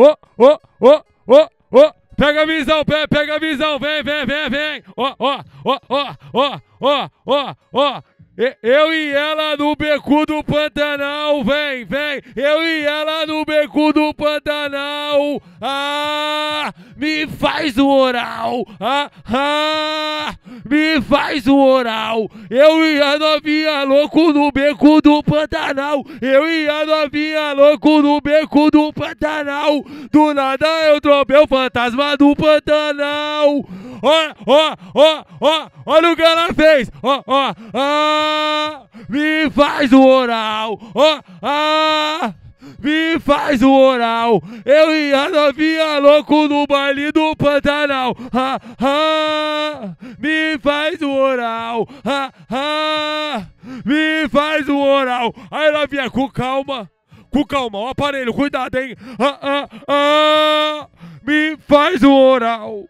ô, ô, ô, ô, ô. Pega a visão, pega, a visão, vem, vem, vem, vem. Ó, ó, ó, ó, ó, ó, ó, ó. Eu e ela no beco do Pantanal, vem, vem. Eu e ela no beco do Pantanal. Ah, me faz o oral. Ah, ah me faz o oral. Eu e a novinha louco no beco do Pantanal. Eu e a novinha louco no beco do Pantanal. Do nada eu tropei é o fantasma do Pantanal. Ó, ó, ó, ó, olha o que ela fez. Ó, ó, ah, me faz o oral. Ó, ah me faz o oral. Eu e a novinha louco no baile do Pantanal. Ha, ha, me faz o oral. Ha, ha, me faz o oral. Aí ela novinha, com calma. Com calma, o aparelho, cuidado, hein? Ah, ah, ah, me faz o oral.